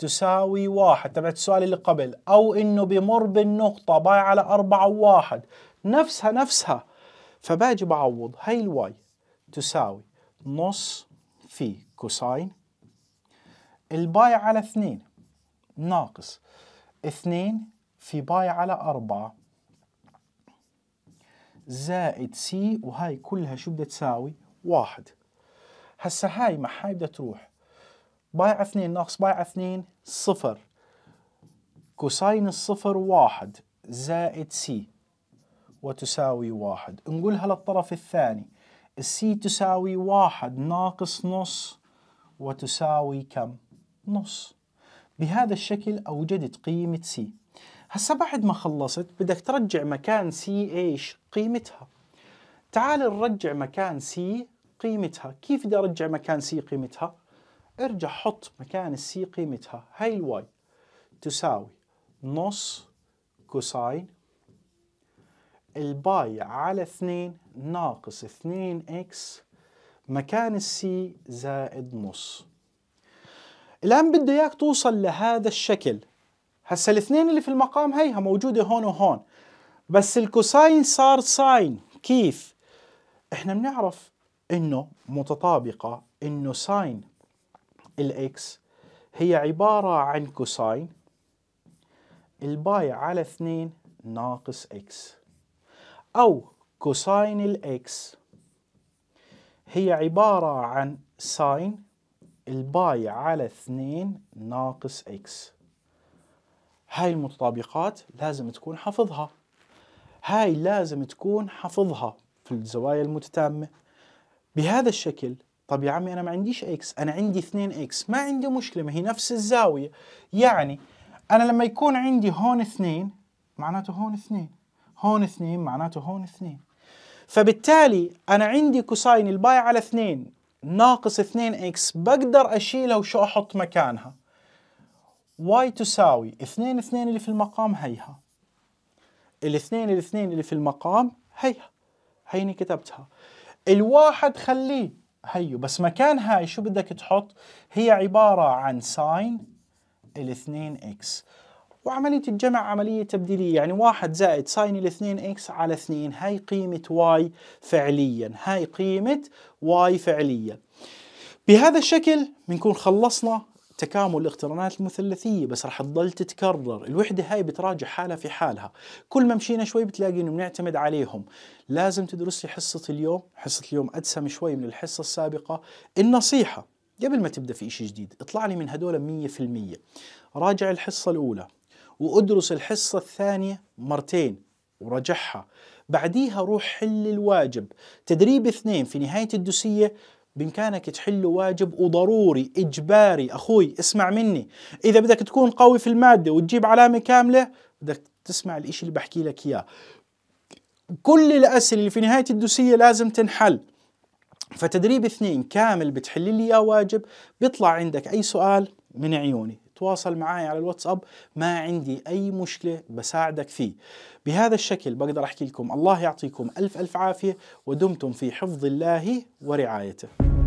تساوي واحد تبعت السؤال اللي قبل أو إنه بمر بالنقطة باي على أربعة واحد نفسها نفسها فباجي بعوض هاي الواي تساوي نص في كوساين الباي على اثنين ناقص اثنين في باي على أربعة زائد سي وهاي كلها شو بدها تساوي؟ واحد هسا هاي مع هاي بدها تروح بايع اثنين ناقص بايع اثنين صفر كوساين الصفر واحد زائد سي وتساوي واحد نقولها للطرف الثاني السي تساوي واحد ناقص نص وتساوي كم؟ نص بهذا الشكل أوجدت قيمة سي هسا بعد ما خلصت بدك ترجع مكان سي ايش؟ قيمتها تعال نرجع مكان سي قيمتها كيف بدي أرجع مكان سي قيمتها؟ ارجع حط مكان السي قيمتها هاي الواي تساوي نص كوساين الباي على 2 ناقص 2 اكس مكان السي زائد نص الآن بده إياك توصل لهذا الشكل هسا الاثنين اللي في المقام هيها موجودة هون وهون بس الكوساين صار ساين كيف؟ احنا بنعرف انه متطابقة انه ساين الاكس هي عبارة عن كوساين الباي على 2 ناقص اكس أو كوساين الاكس هي عبارة عن ساين الباي على 2 ناقص اكس هاي المتطابقات لازم تكون حفظها هاي لازم تكون حفظها في الزوايا المتتامة بهذا الشكل طب يا عمي انا ما عنديش اكس انا عندي 2 اكس ما عندي مشكله ما هي نفس الزاويه يعني انا لما يكون عندي هون 2 معناته هون 2 هون 2 معناته هون 2 فبالتالي انا عندي كوساين الباي على 2 ناقص 2 اكس بقدر اشيلها وشو احط مكانها واي تساوي 2 2 اللي في المقام هيها الاثنين الاثنين اللي في المقام هيها هيني كتبتها الواحد خليه هيو بس مكان هاي شو بدك تحط هي عبارة عن ساين الاثنين اكس وعملية الجمع عملية تبديلية يعني واحد زائد ساين الاثنين اكس على اثنين هاي قيمة واي فعليا هاي قيمة واي فعليا بهذا الشكل بنكون خلصنا تكامل الاقترانات المثلثيه بس راح تضل تتكرر الوحده هاي بتراجع حالها في حالها كل ما مشينا شوي بتلاقي انه بنعتمد عليهم لازم تدرسي حصه اليوم حصه اليوم ادسم شوي من الحصه السابقه النصيحه قبل ما تبدا في شيء جديد اطلع لي من هدول 100% راجع الحصه الاولى وادرس الحصه الثانيه مرتين ورجعها بعديها روح حل الواجب تدريب اثنين في نهاية الدوسية بإمكانك تحل واجب وضروري إجباري أخوي اسمع مني إذا بدك تكون قوي في المادة وتجيب علامة كاملة بدك تسمع الإشي اللي بحكي لك إياه كل الأسئلة اللي في نهاية الدوسية لازم تنحل فتدريب اثنين كامل بتحل لي إياه واجب بيطلع عندك أي سؤال من عيوني تواصل معي على الواتساب ما عندي أي مشكلة بساعدك فيه بهذا الشكل بقدر أحكي لكم الله يعطيكم ألف ألف عافية ودمتم في حفظ الله ورعايته